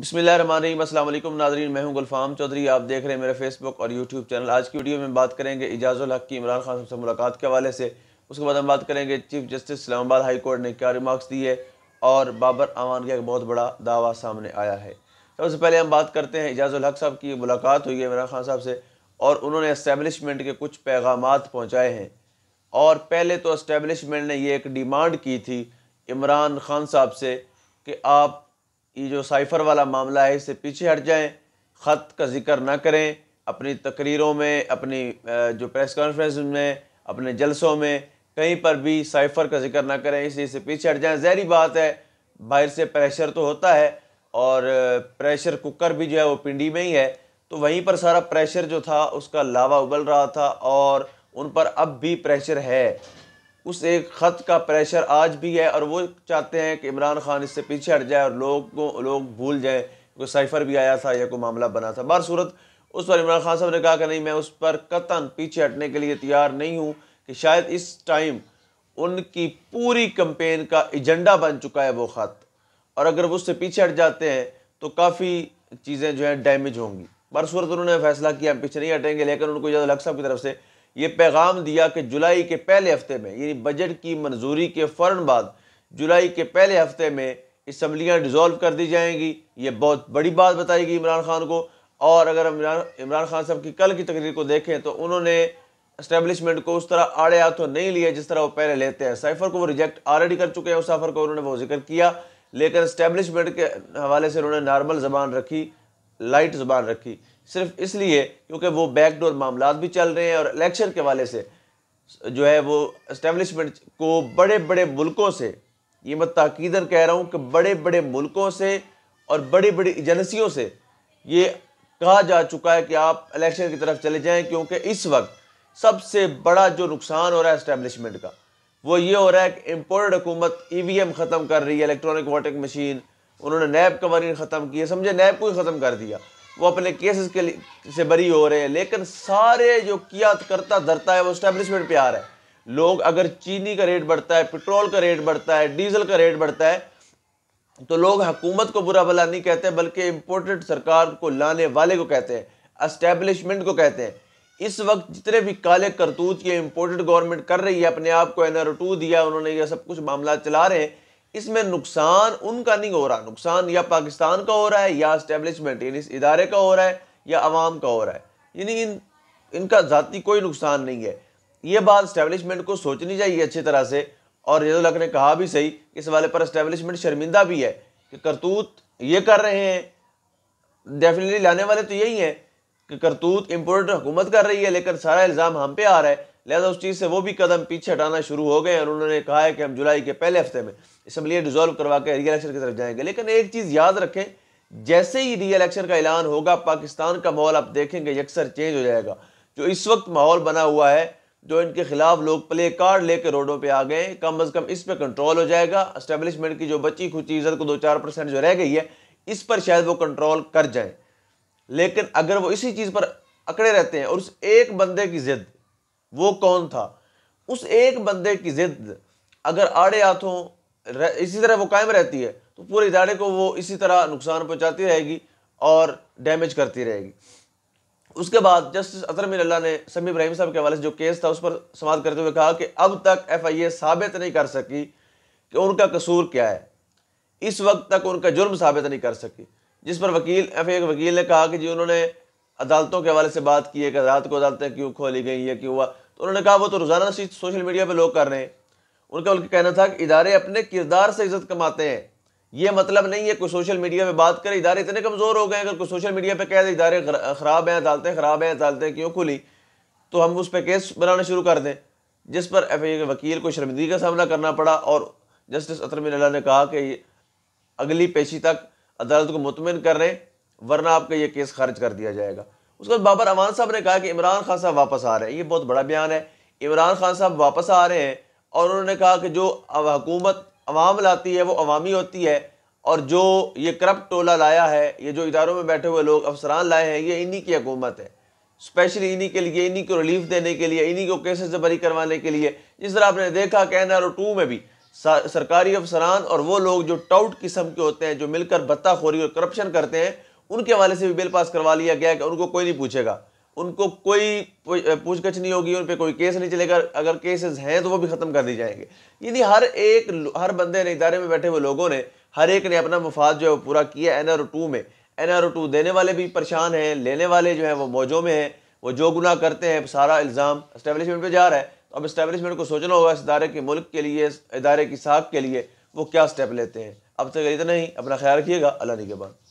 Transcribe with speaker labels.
Speaker 1: बसमिलकुम नाजरीन मैं हूं गुलफाम चौधरी आप देख रहे हैं मेरे फेसबुक और यूट्यूब चैनल आज की वीडियो में बात करेंगे इजाज़ुल हक की इमरान खान से मुलाकात के हवाले से उसके बाद हम बात करेंगे chief justice Islamabad high court ने क्या रिमार्क्स दिए और बाबर अमान का एक बहुत बड़ा दावा सामने आया है तो सबसे पहले हम बात करते हैं इजाज़ुल हक साहब की मुलाकात हुई है इमरान खान साहब से और उन्होंने इस्टेबलिशमेंट के कुछ पैगाम पहुँचाए हैं और पहले तो इस्टेबलिशमेंट ने ये एक डिमांड की थी इमरान खान साहब से कि आप ये जो साइफ़र वाला मामला है इससे पीछे हट जाएं ख़त का जिक्र ना करें अपनी तकरीरों में अपनी जो प्रेस कॉन्फ्रेंस में अपने जलसों में कहीं पर भी साइफ़र का जिक्र ना करें इसलिए इससे पीछे हट जाएं जहरी बात है बाहर से प्रेशर तो होता है और प्रेशर कुकर भी जो है वो पिंडी में ही है तो वहीं पर सारा प्रेशर जो था उसका लावा उबल रहा था और उन पर अब भी प्रेशर है उस एक ख़त का प्रेशर आज भी है और वो चाहते हैं कि इमरान खान इससे पीछे हट जाए और लोग को लोग भूल जाए कोई साइफर भी आया था या कोई मामला बना था बार सूरत उस पर इमरान खान साहब ने कहा कि नहीं मैं उस पर कतन पीछे हटने के लिए तैयार नहीं हूँ कि शायद इस टाइम उनकी पूरी कंपेन का एजेंडा बन चुका है वो ख़त और अगर वो उससे पीछे हट जाते हैं तो काफ़ी चीज़ें जो हैं डैमेज होंगी बरसूरत उन्होंने फैसला किया हम पीछे नहीं हटेंगे लेकिन उनको इजाज़त लग साहब की तरफ से ये पैगाम दिया कि जुलाई के पहले हफ्ते में यानी बजट की मंजूरी के फ़ौर बाद जुलाई के पहले हफ्ते में इसम्बलियाँ डिज़ोल्व कर दी जाएंगी ये बहुत बड़ी बात बताएगी इमरान खान को और अगर इमरान इमरान खान साहब की कल की तकरीर को देखें तो उन्होंने इस्टेब्लिशमेंट को उस तरह आड़े हाथों नहीं लिया जिस तरह वो पहले लेते हैं साइफर को वो रिजेक्ट ऑलरेडी कर चुके हैं उस सफ़र को उन्होंने वो जिक्र किया लेकिन इस्टेब्लिशमेंट के हवाले से उन्होंने नॉर्मल ज़बान रखी लाइट ज़बान रखी सिर्फ इसलिए क्योंकि वो बैकडोर मामला भी चल रहे हैं और इलेक्शन के वाले से जो है वो इस्टेबलिशमेंट को बड़े बड़े मुल्कों से ये मैं ताकीदन कह रहा हूँ कि बड़े बड़े मुल्कों से और बड़ी बड़ी एजेंसियों से ये कहा जा चुका है कि आप इलेक्शन की तरफ चले जाएं क्योंकि इस वक्त सबसे बड़ा जो नुकसान हो रहा है इस्टेब्लिशमेंट का वो ये हो रहा है कि इम्पोर्टेड हुकूमत ई e वी एम ख़त्म कर रही है इलेक्ट्रॉनिक वोटिंग मशीन उन्होंने नैब कवानीन ख़त्म किए समझे नैब को ही ख़त्म कर दिया वो अपने केसेस के से बरी हो रहे हैं लेकिन सारे जो किया करता धरता है वो स्टैब्लिशमेंट पे आ रहा है लोग अगर चीनी का रेट बढ़ता है पेट्रोल का रेट बढ़ता है डीजल का रेट बढ़ता है तो लोग हुकूमत को बुरा भला नहीं कहते बल्कि इम्पोर्टेड सरकार को लाने वाले को कहते हैं अस्टैब्लिशमेंट को कहते हैं इस वक्त जितने भी काले करतूत ये इम्पोर्टेड गवर्नमेंट कर रही है अपने आप को एन दिया उन्होंने ये सब कुछ मामला चला रहे हैं इसमें नुकसान उनका नहीं हो रहा नुकसान या पाकिस्तान का हो रहा है या इस्टेब्लिशमेंट यानी इस इदारे का हो रहा है या आवाम का हो रहा है यानी इन इनका ज़ाती कोई नुकसान नहीं है ये बात इस्टेब्लिशमेंट को सोचनी चाहिए अच्छी तरह से और रेजुलक ने तो कहा भी सही इस वाले पर इस्टेब्लिशमेंट शर्मिंदा भी है कि करतूत ये कर रहे हैं डेफिनेटली लाने वाले तो यही हैं कि करतूत इम्पोर्टेंट हुकूमत कर रही है लेकिन सारा इल्ज़ाम हम पे आ रहा है लिहाजा उस चीज़ से वो भी कदम पीछे हटाना शुरू हो गए और उन्होंने कहा है कि हम जुलाई के पहले हफ्ते में इसम्बलियाँ डिज़ोल्व करवा के री इलेक्शन की तरफ जाएंगे लेकिन एक चीज़ याद रखें जैसे ही री इलेक्शन का ऐलान होगा पाकिस्तान का माहौल आप देखेंगे यकसर चेंज हो जाएगा जो इस वक्त माहौल बना हुआ है जो इनके खिलाफ लोग प्ले कार्ड लेकर रोडों पर आ गए कम अज़ कम इस पर कंट्रोल हो जाएगा इस्टेबलिशमेंट की जो बची खुची इज्जत को दो चार परसेंट जो रह गई है इस पर शायद वो कंट्रोल कर जाए लेकिन अगर वो इसी चीज़ पर अकड़े रहते हैं और उस एक बंदे की जिद वो कौन था उस एक बंदे की जिद अगर आड़े हाथों इसी तरह वो कायम रहती है तो पूरे इदारे को वो इसी तरह नुकसान पहुँचाती रहेगी और डैमेज करती रहेगी उसके बाद जस्टिस अतर मिल्ला ने समी इब्राहिम साहब के हवाले से जो केस था उस पर समाप्त करते हुए कहा कि अब तक एफ आई ए साबित नहीं कर सकी कि उनका कसूर क्या है इस वक्त तक उनका जुर्म साबित नहीं कर सकी जिस पर वकील एफ के वकील ने कहा कि जी उन्होंने अदालतों के हवाले से बात की है कि अदालत को अदालतें क्यों खोली गई है क्यों हुआ तो उन्होंने कहा वो तो रोज़ाना सोशल मीडिया पर लोग कर रहे हैं उनका उनका कहना था कि इदारे अपने किरदार से इज्जत कमाते हैं ये मतलब नहीं है कोई सोशल मीडिया पे बात करें इदारे इतने कमज़ोर हो गए अगर कोई सोशल मीडिया पे कह दे इदारे ख़राब हैं अदालतें ख़राब हैं अदालतें क्यों खुली तो हम उस पर केस बनाना शुरू कर दें जिस पर एफ के वकील को शर्मिंदगी का सामना करना पड़ा और जस्टिस अतरमी ने कहा कि अगली पेशी तक अदालत को मुतमिन कर रहे वरना आपका ये केस खारिज कर दिया जाएगा उसके बाद बाबर अमान साहब ने कहा कि इमरान खान साहब वापस आ रहे हैं ये बहुत बड़ा बयान है इमरान खान साहब वापस आ रहे हैं और उन्होंने कहा कि जो हकूमत अवाम लाती है वो अवामी होती है और जो ये करप्ट टोला लाया है ये जो इदारों में बैठे हुए लोग अफसरान लाए हैं ये इन्हीं की हकूमत है स्पेशली इन्हीं के लिए इन्हीं को रिलीफ देने के लिए इन्हीं को केसेस से बरी करवाने के लिए जिस तरह आपने देखा के एन आर टू में भी सरकारी अफसरान और वो लोग जो टाउट किस्म के होते हैं जो मिलकर बत्ताखोरी और करप्शन करते हैं उनके हवाले से भी बिल पास करवा लिया गया कि उनको कोई नहीं पूछेगा उनको कोई पूछगछ नहीं होगी उन पर कोई केस नहीं चलेगा अगर केसेस हैं तो वो भी ख़त्म कर दिए जाएंगे यदि हर एक हर बंदे ने इदारे में बैठे हुए लोगों ने हर एक ने अपना मफाद जो है वो पूरा किया एन आर टू में एन आर टू देने वाले भी परेशान हैं लेने वाले जो हैं वो मौजों में हैं वो जो गुना करते हैं सारा इल्ज़ाम इस्टेबलिशमेंट पर जा रहा है तो अब इस्टेबलिशमेंट को सोचना होगा इस इदारे के मुल्क के लिए इस इदारे की साख के लिए वो क्या स्टेप लेते हैं अब तक इतना ही अपना ख्याल रखिएगा अल्लाह के बाद